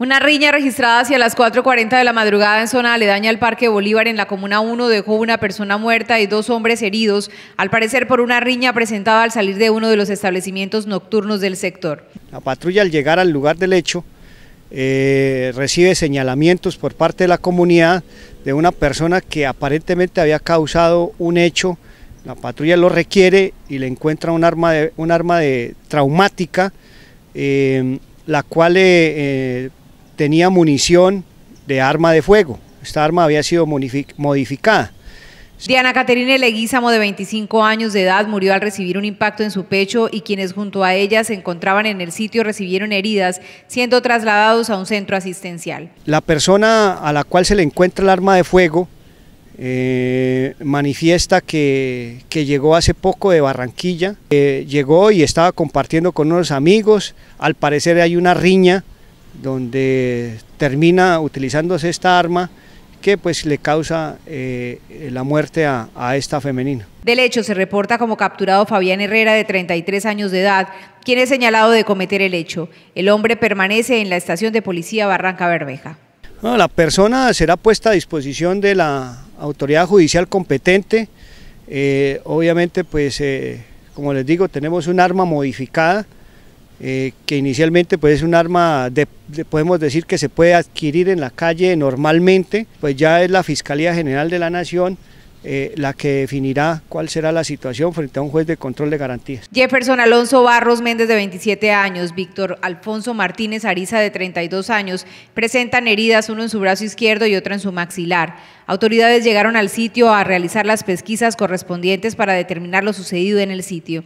Una riña registrada hacia las 4.40 de la madrugada en zona aledaña al Parque Bolívar en la Comuna 1 dejó una persona muerta y dos hombres heridos, al parecer por una riña presentada al salir de uno de los establecimientos nocturnos del sector. La patrulla al llegar al lugar del hecho eh, recibe señalamientos por parte de la comunidad de una persona que aparentemente había causado un hecho. La patrulla lo requiere y le encuentra un arma, de, un arma de, traumática, eh, la cual... Eh, tenía munición de arma de fuego. Esta arma había sido modificada. Diana Caterina Leguízamo, de 25 años de edad, murió al recibir un impacto en su pecho y quienes junto a ella se encontraban en el sitio recibieron heridas, siendo trasladados a un centro asistencial. La persona a la cual se le encuentra el arma de fuego eh, manifiesta que, llegó hace poco de Barranquilla, eh, llegó y estaba compartiendo con unos amigos, al parecer hay una riña donde termina utilizándose esta arma que pues le causa eh, la muerte a, esta femenina. Del hecho se reporta como capturado Fabián Herrera de 33 años de edad, quien es señalado de cometer el hecho. El hombre permanece en la estación de policía Barranca Bermeja. la persona será puesta a disposición de la autoridad judicial competente. Eh, obviamente, pues, eh, como les digo, tenemos un arma modificada, eh, que inicialmente pues es un arma, podemos decir que se puede adquirir en la calle normalmente, pues ya es la Fiscalía General de la Nación eh, la que definirá cuál será la situación frente a un juez de control de garantías. Jefferson Alonso Barros Méndez de 27 años, Víctor Alfonso Martínez Ariza de 32 años, presentan heridas, uno en su brazo izquierdo y otro en su maxilar. Autoridades llegaron al sitio a realizar las pesquisas correspondientes para determinar lo sucedido en el sitio.